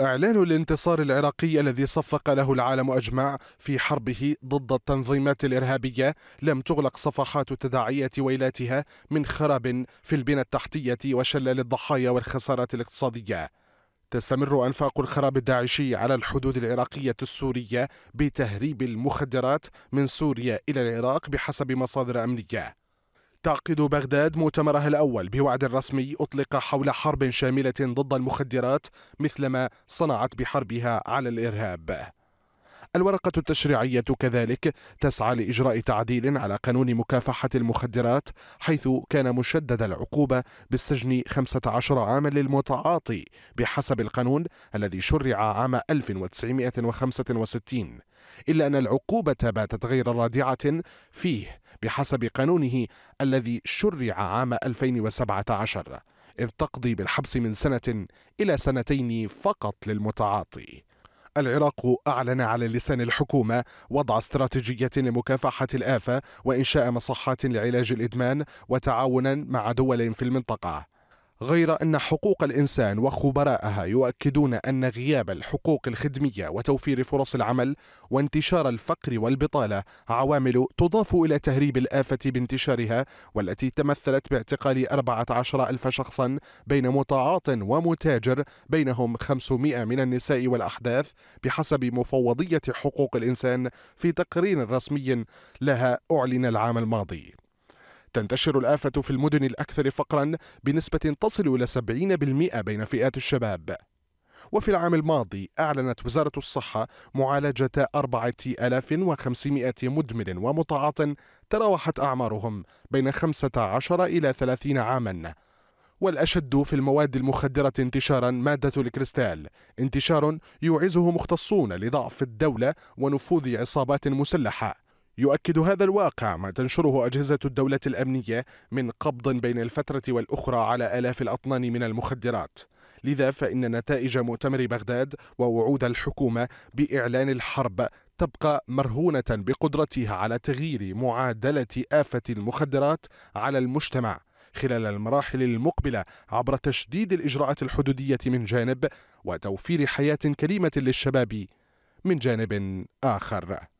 إعلان الانتصار العراقي الذي صفق له العالم أجمع في حربه ضد التنظيمات الإرهابية لم تغلق صفحات تداعية ويلاتها من خراب في البنى التحتية وشلل الضحايا والخسارات الاقتصادية تستمر أنفاق الخراب الداعشي على الحدود العراقية السورية بتهريب المخدرات من سوريا إلى العراق بحسب مصادر أمنية تعقد بغداد مؤتمرها الأول بوعد رسمي أطلق حول حرب شاملة ضد المخدرات مثلما صنعت بحربها على الإرهاب الورقة التشريعية كذلك تسعى لإجراء تعديل على قانون مكافحة المخدرات حيث كان مشدد العقوبة بالسجن 15 عاما للمتعاطي بحسب القانون الذي شرع عام 1965 إلا أن العقوبة باتت غير رادعة فيه بحسب قانونه الذي شرع عام 2017 إذ تقضي بالحبس من سنة إلى سنتين فقط للمتعاطي العراق أعلن على لسان الحكومة وضع استراتيجية لمكافحة الآفة وإنشاء مصحات لعلاج الإدمان وتعاونا مع دول في المنطقة غير أن حقوق الإنسان وخبراءها يؤكدون أن غياب الحقوق الخدمية وتوفير فرص العمل وانتشار الفقر والبطالة عوامل تضاف إلى تهريب الآفة بانتشارها والتي تمثلت باعتقال 14 ألف شخصا بين متعاط ومتاجر بينهم 500 من النساء والأحداث بحسب مفوضية حقوق الإنسان في تقرير رسمي لها أعلن العام الماضي تنتشر الآفة في المدن الأكثر فقرا بنسبة تصل إلى 70% بين فئات الشباب وفي العام الماضي أعلنت وزارة الصحة معالجة 4500 مدمن ومتعاط تراوحت أعمارهم بين 15 إلى 30 عاماً والأشد في المواد المخدرة انتشارا مادة الكريستال انتشار يوعزه مختصون لضعف الدولة ونفوذ عصابات مسلحة يؤكد هذا الواقع ما تنشره أجهزة الدولة الأمنية من قبض بين الفترة والأخرى على آلاف الأطنان من المخدرات لذا فإن نتائج مؤتمر بغداد ووعود الحكومة بإعلان الحرب تبقى مرهونة بقدرتها على تغيير معادلة آفة المخدرات على المجتمع خلال المراحل المقبلة عبر تشديد الإجراءات الحدودية من جانب وتوفير حياة كريمة للشباب من جانب آخر